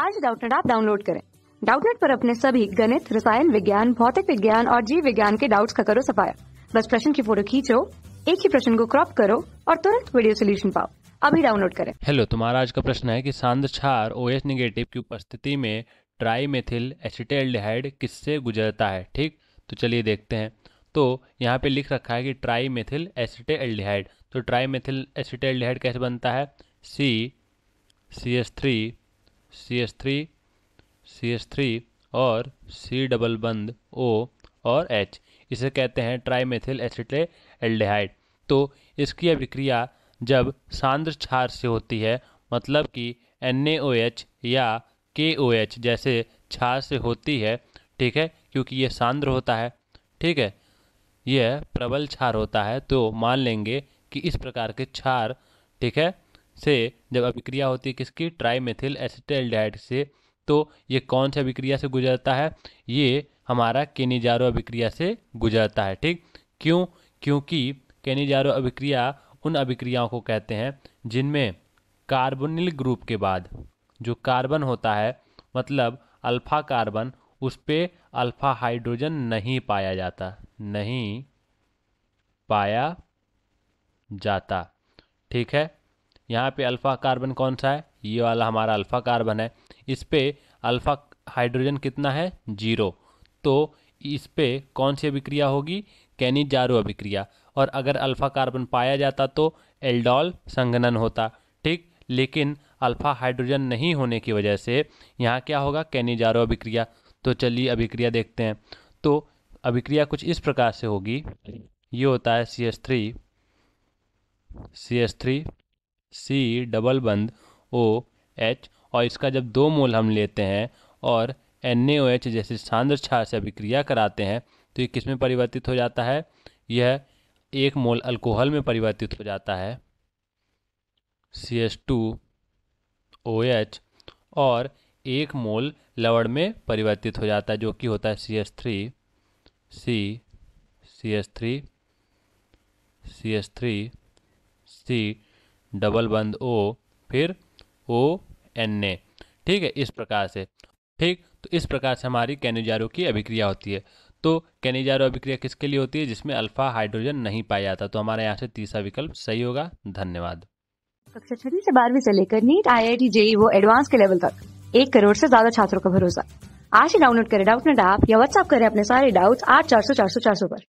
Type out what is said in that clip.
आज डाउटनेट आप डाउनलोड करें डाउटनेट पर अपने सभी गणित रसायन विज्ञान भौतिक विज्ञान और जीव विज्ञान के डाउट्स का करो सफाया बस प्रश्न की फोटो खींचो एक ही प्रश्न को क्रॉप करो और तुरंत वीडियो सोल्यूशन पाओ अभी डाउनलोड करें हेलो तुम्हारा आज का प्रश्न है कि सांद छार ओ एस निगेटिव की उपस्थिति में ट्राई मेथिल एसिटेल्डिहाइड किससे गुजरता है ठीक तो चलिए देखते हैं तो यहाँ पे लिख रखा है कि ट्राई मेथिल एसिटेल्डिहाइड तो ट्राई मेथिल एसिटेल्डिहाइड कैसे बनता है C C S three C S three C S three और सी डबल बंद ओ और एच इसे कहते हैं ट्राईमेथिल एसिटे एल्डेहाइड तो इसकी अभिक्रिया जब सांद्र क्षार से होती है मतलब कि एच या के ओ एच जैसे क्षार से होती है ठीक है क्योंकि ये सांद्र होता है ठीक है यह प्रबल क्षार होता है तो मान लेंगे कि इस प्रकार के क्षार ठीक है से जब अभिक्रिया होती है किसकी ट्राईमेथिल एसिटाइल से तो ये कौन से अभिक्रिया से गुजरता है ये हमारा केनिजारो अभिक्रिया से गुजरता है ठीक क्यों क्योंकि केनिजारो अभिक्रिया उन अभिक्रियाओं को कहते हैं जिनमें कार्बोनिल ग्रुप के बाद जो कार्बन होता है मतलब अल्फा कार्बन उस पर अल्फा हाइड्रोजन नहीं पाया जाता नहीं पाया जाता ठीक है यहाँ पे अल्फ़ा कार्बन कौन सा है ये वाला हमारा अल्फ़ा कार्बन है इस पर अल्फ़ा हाइड्रोजन कितना है जीरो तो इस पर कौन सी अभिक्रिया होगी जारू अभिक्रिया और अगर अल्फ़ा कार्बन पाया जाता तो एल्डॉल संगनन होता ठीक लेकिन अल्फ़ा हाइड्रोजन नहीं होने की वजह से यहाँ क्या होगा कैनिजारो अभिक्रिया तो चलिए अभिक्रिया देखते हैं तो अभिक्रिया कुछ इस प्रकार से होगी ये होता है C S three C S three C double bond O H और इसका जब दो मोल हम लेते हैं और एन ए ओ एच जैसे सांद्र क्षार से अभिक्रिया कराते हैं तो ये किस में परिवर्तित हो जाता है यह एक मोल अल्कोहल में परिवर्तित हो जाता है C S two O H और एक मोल लवण में परिवर्तित हो जाता है जो कि होता है C S three C C S three C S three C double bond O फिर ओ एन ए ठीक है इस प्रकार से ठीक तो इस प्रकार से हमारी कैनिजारो की अभिक्रिया होती है तो कैनिजारो अभिक्रिया किसके लिए होती है जिसमें अल्फा हाइड्रोजन नहीं पाया जाता तो हमारे यहाँ से तीसरा विकल्प सही होगा धन्यवाद कक्षा छठी से बारहवीं से लेकर NEET I I T JEE वो एडवांस के लेवल तक एक करोड़ से ज्यादा छात्रों का भरोसा आज ही डाउनलोड करें डाउट नेट ऐप या व्हाट्सअप करें अपने सारे डाउट्स आठ चार सौ चार सौ चार सौ पर